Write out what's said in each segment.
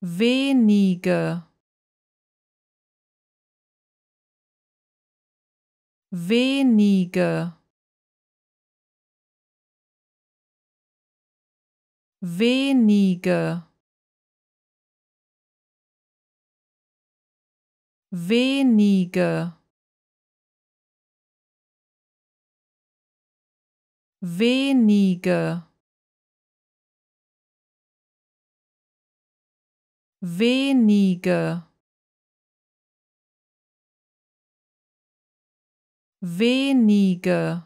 wenige wenige wenige wenige wenige wenige wenige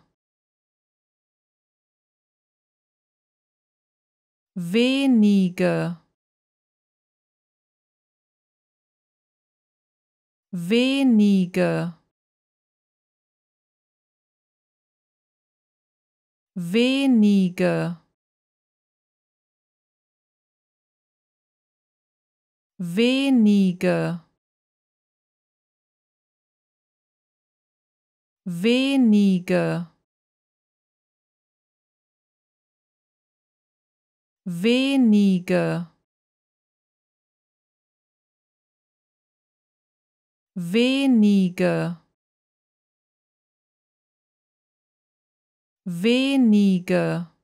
wenige wenige wenige wenige wenige wenige wenige wenige